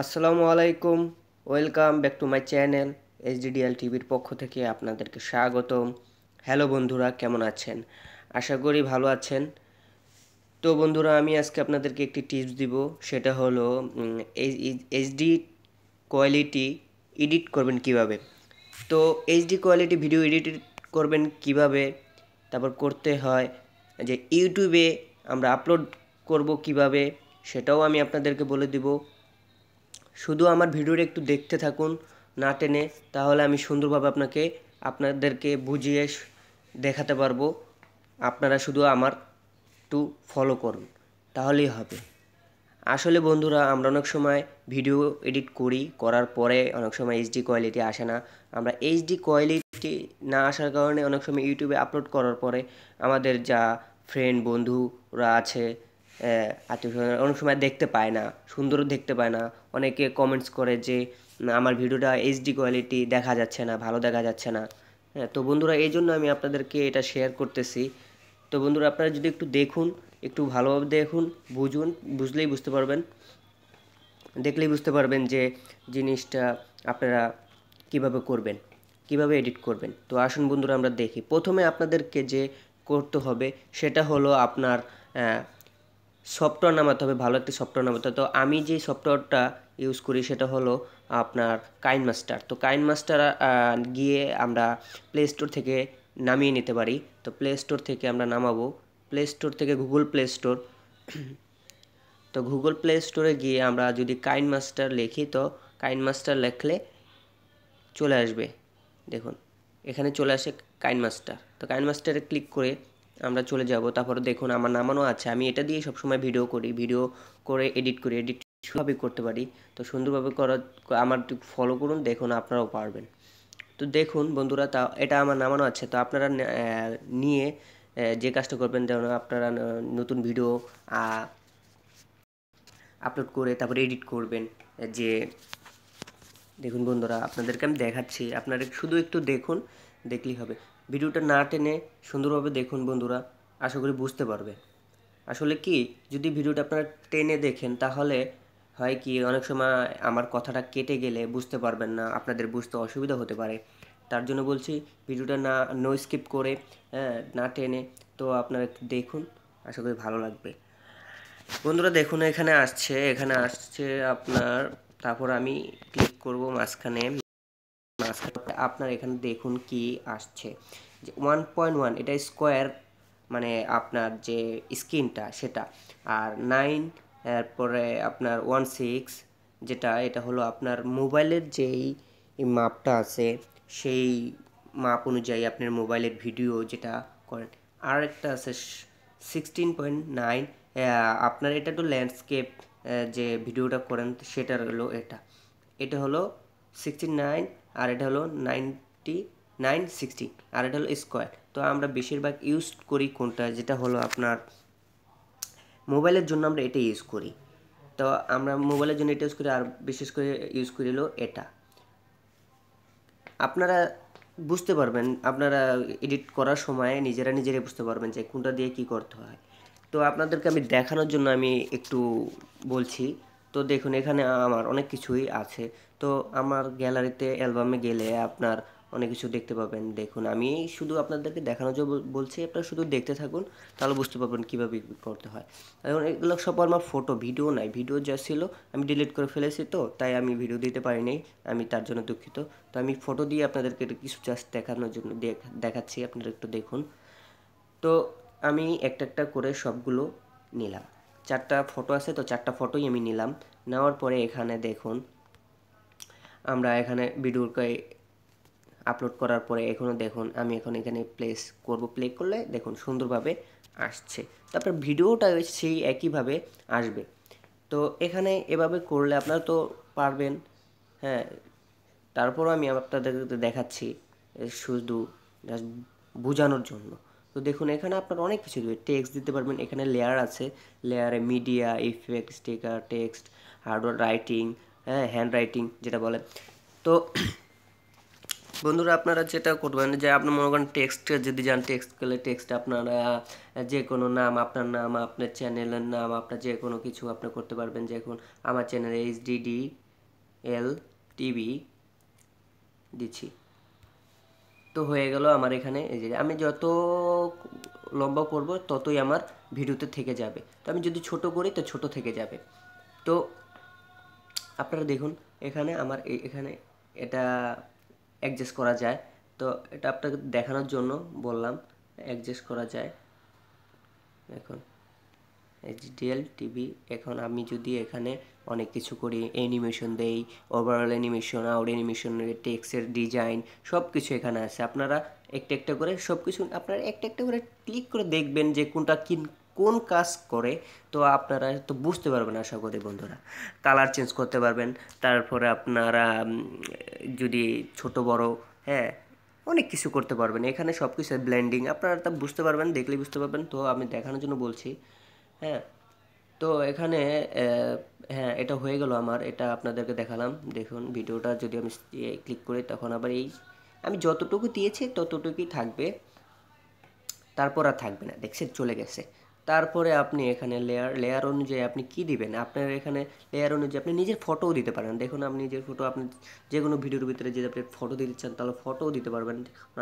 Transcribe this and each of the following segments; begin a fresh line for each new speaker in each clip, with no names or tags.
আসসালামু আলাইকুম welcome back to my channel HDDL টিভির পক্ষ থেকে আপনাদেরকে স্বাগতম হ্যালো বন্ধুরা কেমন আছেন আশা করি ভালো আছেন তো বন্ধুরা আমি আজকে আপনাদেরকে একটি টিপস দিব সেটা হলো এইচডি কোয়ালিটি এডিট করবেন কিভাবে তো এইচডি কোয়ালিটি ভিডিও এডিট করবেন কিভাবে তারপর করতে হয় যে ইউটিউবে আমরা আপলোড করব কিভাবে সেটাও আমি আপনাদেরকে বলে দিব শুধু আমার ভিডিওটা একটু দেখতে থাকুন না টেনে তাহলে আমি সুন্দরভাবে আপনাকে আপনাদেরকে বুঝিয়ে দেখাতে পারবো আপনারা শুধু আমার একটু ফলো করুন তাহলেই হবে আসলে বন্ধুরা আমরা অনেক সময় ভিডিও এডিট করি করার পরে অনেক সময় এইচডি কোয়ালিটি আসে না আমরা এইচডি কোয়ালিটি না আসার কারণে অনেক সময় ইউটিউবে আপলোড করার পরে আমাদের যা ফ্রেন্ড বন্ধুরা আছে আত্মীয় অনেক সময় দেখতে পায় না সুন্দরও দেখতে পায় না অনেকে কমেন্টস করে যে আমার ভিডিওটা এইচডি কোয়ালিটি দেখা যাচ্ছে না ভালো দেখা যাচ্ছে না হ্যাঁ তো বন্ধুরা এই জন্য আমি আপনাদেরকে এটা শেয়ার করতেছি তো বন্ধুরা আপনারা যদি একটু দেখুন একটু ভালোভাবে দেখুন বুঝুন বুঝলেই বুঝতে পারবেন দেখলেই বুঝতে পারবেন যে জিনিসটা আপনারা কিভাবে করবেন কিভাবে এডিট করবেন তো আসুন বন্ধুরা আমরা দেখি প্রথমে আপনাদেরকে যে করতে হবে সেটা হলো আপনার সফটওয়্যার নামাতে হবে ভালো একটি সফটওয়্যার নামাতে তো আমি যে সফটওয়্যারটা ইউজ করি সেটা হলো আপনার কাইন মাস্টার তো কাইন মাস্টার গিয়ে আমরা প্লে স্টোর থেকে নামিয়ে নিতে পারি তো প্লে স্টোর থেকে আমরা নামাবো প্লে স্টোর থেকে গুগল প্লে স্টোর তো গুগল প্লে স্টোরে গিয়ে আমরা যদি কাইন মাস্টার লিখি তো কাইন মাস্টার লেখলে চলে আসবে দেখুন এখানে চলে আসে কাইন মাস্টার তো কাইন মাস্টারে ক্লিক করে আমরা চলে যাব তারপরে দেখুন আমার নামানো আছে আমি এটা দিয়ে সবসময় ভিডিও করি ভিডিও করে এডিট করি এডিট সুভাবে করতে পারি তো সুন্দরভাবে করা আমার ফলো করুন দেখুন আপনারাও পারবেন তো দেখুন বন্ধুরা তা এটা আমার নামানো আছে তো আপনারা নিয়ে যে কাজটা করবেন যেমন আপনারা নতুন ভিডিও আপলোড করে তারপরে এডিট করবেন যে দেখুন বন্ধুরা আপনাদেরকে আমি দেখাচ্ছি আপনারা শুধু একটু দেখুন দেখলেই হবে ভিডিওটা না টেনে সুন্দরভাবে দেখুন বন্ধুরা আশা করি বুঝতে পারবে আসলে কি যদি ভিডিওটা আপনারা টেনে দেখেন তাহলে হয় কি অনেক সময় আমার কথাটা কেটে গেলে বুঝতে পারবেন না আপনাদের বুঝতে অসুবিধা হতে পারে তার জন্য বলছি ভিডিওটা না নো স্কিপ করে হ্যাঁ, না টেনে তো আপনারা দেখুন আশা করি ভালো লাগবে বন্ধুরা দেখুন এখানে আসছে এখানে আসছে আপনার তারপর আমি ক্লিক করব মাঝখানে আপনার এখানে দেখুন কি আসছে যে ওয়ান পয়েন্ট ওয়ান এটা স্কোয়ার মানে আপনার যে স্ক্রিনটা সেটা আর নাইন এরপরে আপনার ওয়ান সিক্স যেটা এটা হলো আপনার মোবাইলের যেই মাপটা আছে সেই মাপ অনুযায়ী আপনার মোবাইলের ভিডিও যেটা করেন আর একটা আছে সিক্সটিন পয়েন্ট নাইন আপনার এটা তো ল্যান্ডস্কেপ যে ভিডিওটা করেন সেটা হলো এটা এটা হলো সিক্সটিন নাইন আর এটা হলো নাইনটি নাইন সিক্সটি আর এটা হলো স্কোয়ার তো আমরা বেশিরভাগ ইউজ করি কোনটা যেটা হলো আপনার মোবাইলের জন্য আমরা এটা ইউজ করি তো আমরা মোবাইলের জন্য এটা ইউজ করি আর বিশেষ করে ইউজ করি হলো এটা আপনারা বুঝতে পারবেন আপনারা এডিট করার সময় নিজেরা নিজেরাই বুঝতে পারবেন যে কোনটা দিয়ে কি করতে হয় তো আপনাদেরকে আমি দেখানোর জন্য আমি একটু বলছি তো দেখুন এখানে আমার অনেক কিছুই আছে তো আমার গ্যালারিতে অ্যালবামে গেলে আপনার অনেক কিছু দেখতে পাবেন দেখুন আমি শুধু আপনাদেরকে দেখানোর জন্য বলছি আপনারা শুধু দেখতে থাকুন তাহলে বুঝতে পারবেন কীভাবে করতে হয় এখন এগুলো সব আমার ফটো ভিডিও নাই ভিডিও যা ছিল আমি ডিলিট করে ফেলেছি তো তাই আমি ভিডিও দিতে পারিনি আমি তার জন্য দুঃখিত তো আমি ফটো দিয়ে আপনাদেরকে কিছু জাস্ট দেখানোর জন্য দেখাচ্ছি আপনারা একটু দেখুন তো আমি একটা একটা করে সবগুলো নিলাম চারটা ফটো আছে তো চারটা ফটোই আমি নিলাম নেওয়ার পরে এখানে দেখুন আমরা এখানে ভিডিওকে আপলোড করার পরে এখনও দেখুন আমি এখন এখানে প্লেস করব প্লে করলে দেখুন সুন্দরভাবে আসছে তারপর ভিডিওটা সেই একইভাবে আসবে তো এখানে এভাবে করলে আপনারা তো পারবেন হ্যাঁ তারপরও আমি আপনাদেরকে দেখাচ্ছি শুধু জাস্ট বোঝানোর জন্য তো দেখুন এখানে আপনার অনেক কিছু দেবে টেক্সট দিতে পারবেন এখানে লেয়ার আছে লেয়ারে media effect sticker text hardware writing হ্যাঁ হ্যান্ড রাইটিং যেটা বলে তো বন্ধুরা আপনারা যেটা করবেন যে আপনার মনে করেন টেক্সট যদি যান টেক্সট করলে টেক্সট আপনারা যে কোনো নাম আপনার নাম আপনার চ্যানেলের নাম আপনার যে কোনো কিছু আপনি করতে পারবেন এখন আমার channel H D L TV দিচ্ছি তো হয়ে গেল আমার এখানে এই যে আমি যত লম্বা করব ততই আমার ভিডিওতে থেকে যাবে তো আমি যদি ছোট করি তো ছোট থেকে যাবে তো আপনারা দেখুন এখানে আমার এখানে এটা অ্যাডজাস্ট করা যায় তো এটা আপনাকে দেখানোর জন্য বললাম অ্যাডজাস্ট করা যায় এখন এইচডিএল টিভি এখন আমি যদি এখানে অনেক কিছু করি অ্যানিমেশন দেই ওভারঅল অ্যানিমেশন আউট অ্যানিমেশন টেক্সের ডিজাইন সব কিছু এখানে আছে আপনারা একটা একটা করে সব কিছু আপনারা একটা একটা করে ক্লিক করে দেখবেন যে কোনটা কিন কোন কাজ করে তো আপনারা তো বুঝতে পারবেন আশা করি বন্ধুরা কালার চেঞ্জ করতে পারবেন তারপরে আপনারা যদি ছোট বড় হ্যাঁ অনেক কিছু করতে পারবেন এখানে সব কিছু ব্ল্যান্ডিং আপনারা তা বুঝতে পারবেন দেখলে বুঝতে পারবেন তো আমি দেখানোর জন্য বলছি হ্যাঁ তো এখানে হ্যাঁ এটা হয়ে গেল আমার এটা আপনাদেরকে দেখালাম দেখুন ভিডিওটা যদি আমি ক্লিক করি তখন আবার এই আমি যতটুকু দিয়েছি ততটুকুই থাকবে তারপর আর থাকবে না দেখছে চলে গেছে তারপরে আপনি এখানে লেয়ার লেয়ার অনুযায়ী আপনি কি দিবেন আপনার এখানে লেয়ার অনুযায়ী আপনি নিজের ফটোও দিতে পারেন দেখুন আপনি নিজের ফটো আপনি যে কোনো ভিডিওর ভিতরে যদি আপনি ফটো দিতে চান তাহলে ফটোও দিতে পারবেন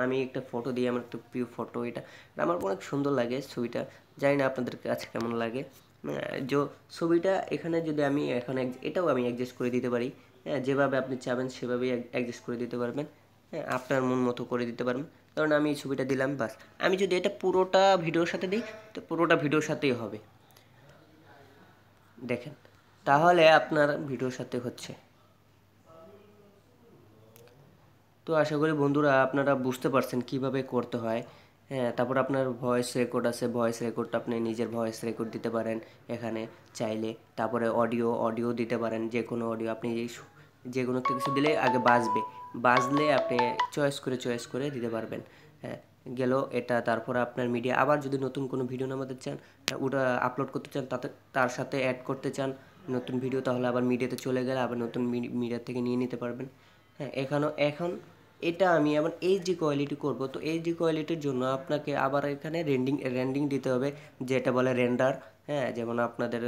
আমি একটা ফটো দিই আমার একটা প্রিয় ফটো এটা আমার অনেক সুন্দর লাগে ছবিটা জানি না আপনাদের কাছে কেমন লাগে যে ছবিটা এখানে যদি আমি এখন এটাও আমি অ্যাডজাস্ট করে দিতে পারি হ্যাঁ যেভাবে আপনি চাবেন সেভাবেই অ্যাডজাস্ট করে দিতে পারবেন হ্যাঁ আপনার মন মতো করে দিতে পারবেন কারণ আমি এই ছবিটা দিলাম বাস আমি যদি এটা পুরোটা ভিডিওর সাথে দিই তো পুরোটা ভিডিওর সাথেই হবে দেখেন তাহলে আপনার ভিডিওর সাথে হচ্ছে তো আশা করি বন্ধুরা আপনারা বুঝতে পারছেন কিভাবে করতে হয় হ্যাঁ তারপর আপনার ভয়েস রেকর্ড আছে ভয়েস রেকর্ডটা আপনি নিজের ভয়েস রেকর্ড দিতে পারেন এখানে চাইলে তারপরে অডিও অডিও দিতে পারেন যে কোনো অডিও আপনি যে কোনো একটা কিছু দিলে আগে বাজবে বাজলে আপনি চয়েস করে চয়েস করে দিতে পারবেন হ্যাঁ গেল এটা তারপর আপনার মিডিয়া আবার যদি নতুন কোনো ভিডিও নামাতে চান হ্যাঁ, ওটা আপলোড করতে চান তাতে তার সাথে অ্যাড করতে চান নতুন ভিডিও তাহলে আবার মিডিয়াতে চলে গেলে আবার নতুন মিডিয়া থেকে নিয়ে নিতে পারবেন হ্যাঁ এখানেও এখন এটা আমি আবার এইচডি কোয়ালিটি করব তো এইচডি কোয়ালিটির জন্য আপনাকে আবার এখানে রেন্ডিং রেন্ডিং দিতে হবে যেটা বলে রেন্ডার হ্যাঁ যেমন আপনাদের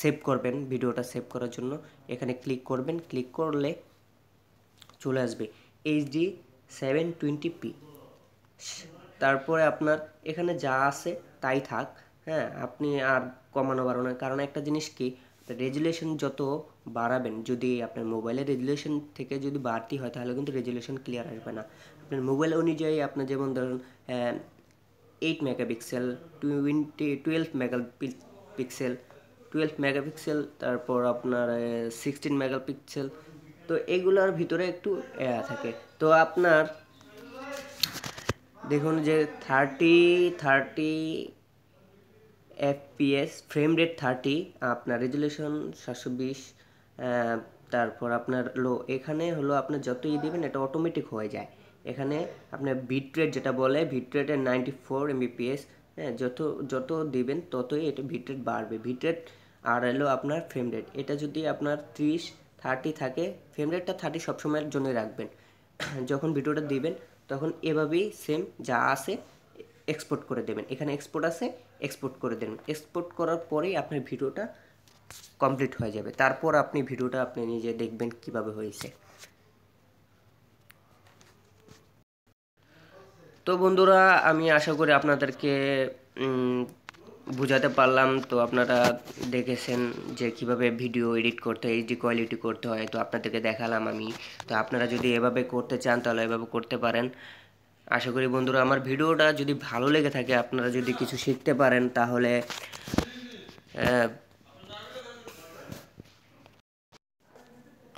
সেভ করবেন ভিডিওটা সেভ করার জন্য এখানে ক্লিক করবেন ক্লিক করলে চলে আসবে এইচডি সেভেন টোয়েন্টি পি তারপরে আপনার এখানে যা আছে তাই থাক হ্যাঁ আপনি আর কমানো বাড়ানো কারণ একটা জিনিস কি রেজুলেশন যত বাড়াবেন যদি আপনার মোবাইলের রেজুলেশন থেকে যদি বাড়তি হয় তাহলে কিন্তু রেজুলেশন ক্লিয়ার আসবে না আপনার মোবাইল অনুযায়ী আপনার যেমন ধরুন eight megapixel twenty twelve mega pixel twelve megapixel তারপর আপনার সিক্সটিন মেগাপিক্সেল তো এগুলোর ভিতরে একটু এয়া থাকে তো আপনার দেখুন যে thirty thirty FPS frame rate thirty আপনার রেজুলেশন সাতশো বিশ তারপর আপনার লো এখানে হলো আপনার যত ই দেবেন এটা অটোমেটিক হয়ে যায় এখানে আপনার বিট রেট যেটা বলে বিট রেটের নাইনটি ফোর এমবিপিএস হ্যাঁ যত যত দিবেন ততই এটা ভিটরেট বাড়বে ভিটরেট আর এলো আপনার ফ্রেম রেট এটা যদি আপনার ত্রিশ থার্টি থাকে ফ্রেম রেটটা থার্টি সবসময়ের জন্য রাখবেন যখন ভিডিওটা দিবেন তখন এভাবেই সেম যা আছে এক্সপোর্ট করে দেবেন এখানে এক্সপোর্ট আছে এক্সপোর্ট করে দেবেন এক্সপোর্ট করার পরেই আপনার ভিডিওটা কমপ্লিট হয়ে যাবে তারপর আপনি ভিডিওটা আপনি নিজে দেখবেন কিভাবে হয়েছে তো বন্ধুরা আমি আশা করি আপনাদেরকে বুঝাতে পারলাম তো আপনারা দেখেছেন যে কিভাবে ভিডিও এডিট করতে এইচডি কোয়ালিটি করতে হয় তো আপনাদেরকে দেখালাম আমি তো আপনারা যদি এভাবে করতে চান তাহলে এভাবে করতে পারেন আশা করি বন্ধুরা আমার ভিডিওটা যদি ভালো লেগে থাকে আপনারা যদি কিছু শিখতে পারেন তাহলে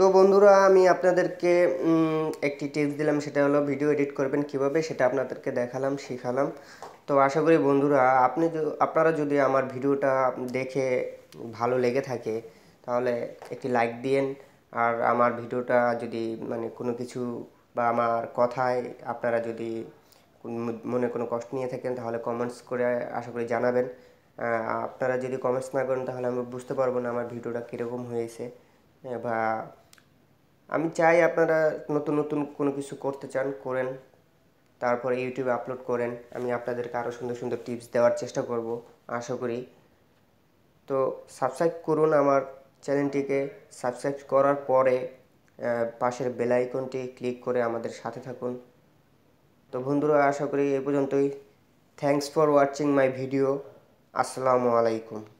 তো বন্ধুরা আমি আপনাদেরকে একটি টিপস দিলাম সেটা হলো ভিডিও এডিট করবেন কিভাবে সেটা আপনাদেরকে দেখালাম শিখালাম তো আশা করি বন্ধুরা আপনি আপনারা যদি আমার ভিডিওটা দেখে ভালো লেগে থাকে তাহলে একটি লাইক দিয়েন আর আমার ভিডিওটা যদি মানে কোনো কিছু বা আমার কথায় আপনারা যদি মনে কোনো কষ্ট নিয়ে থাকেন তাহলে কমেন্টস করে আশা করি জানাবেন আপনারা যদি কমেন্টস না করেন তাহলে আমি বুঝতে পারবো না আমার ভিডিওটা কীরকম হয়েছে বা আমি চাই আপনারা নতুন নতুন কোনো কিছু করতে চান করেন তারপরে ইউটিউবে আপলোড করেন আমি আপনাদেরকে আরও সুন্দর সুন্দর টিপস দেওয়ার চেষ্টা করব আশা করি তো সাবস্ক্রাইব করুন আমার চ্যানেলটিকে সাবস্ক্রাইব করার পরে পাশের বেল আইকনটি ক্লিক করে আমাদের সাথে থাকুন তো বন্ধুরা আশা করি এ পর্যন্তই thanks for watching my video আসসালামু আলাইকুম